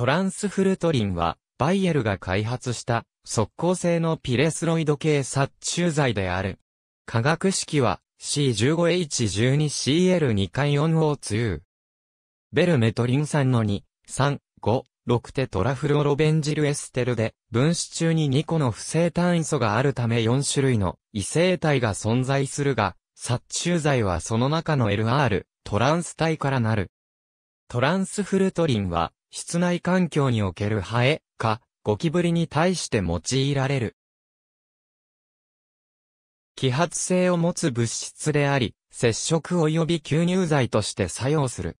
トランスフルトリンは、バイエルが開発した即効性のピレスロイド系殺虫剤である。化学式は C15H12Cl2-4O2。ベルメトリン酸の2、3、5、6テトラフルオロベンジルエステルで分子中に2個の不正単位素があるため4種類の異性体が存在するが、殺虫剤はその中の LR、トランス体からなる。トランスフルトリンは室内環境におけるハエ、か、ゴキブリに対して用いられる。揮発性を持つ物質であり、接触及び吸入剤として作用する。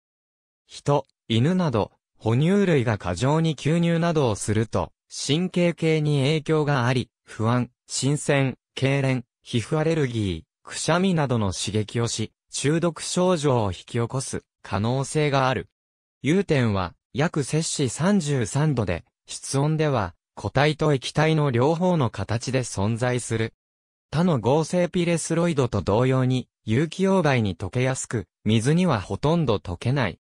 人、犬など、哺乳類が過剰に吸入などをすると、神経系に影響があり、不安、新鮮、痙攣、皮膚アレルギー、くしゃみなどの刺激をし、中毒症状を引き起こす可能性がある。優点は、約摂氏33度で、室温では、固体と液体の両方の形で存在する。他の合成ピレスロイドと同様に、有機溶媒に溶けやすく、水にはほとんど溶けない。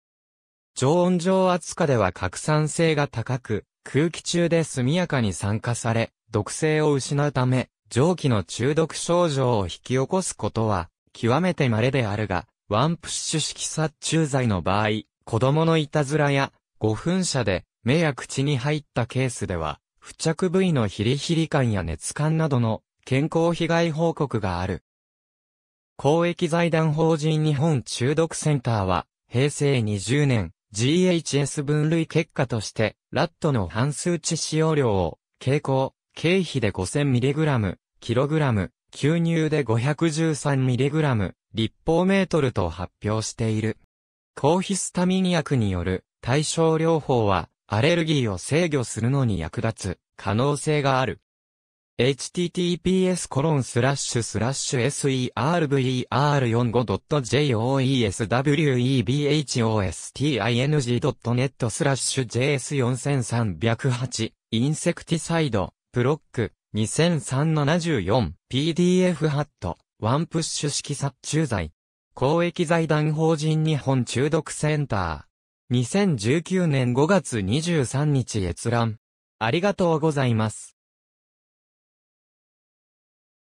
常温上圧下では拡散性が高く、空気中で速やかに酸化され、毒性を失うため、蒸気の中毒症状を引き起こすことは、極めて稀であるが、ワンプッシュ式殺虫剤の場合、子供のいたずらや5分射で目や口に入ったケースでは、付着部位のヒリヒリ感や熱感などの健康被害報告がある。公益財団法人日本中毒センターは、平成20年 GHS 分類結果として、ラットの半数値使用量を、経口、経費で 5000mg、kg、吸入で 513mg、立方メートルと発表している。抗ヒスタミン薬による対症療法は、アレルギーを制御するのに役立つ可能性がある。https://serv45.joeswebhosting.net r スラッシュ js4308 インセクティサイドブロック 2003-74PDF ハットワンプッシュ式殺虫剤公益財団法人日本中毒センター2019年5月23日閲覧。ありがとうございます。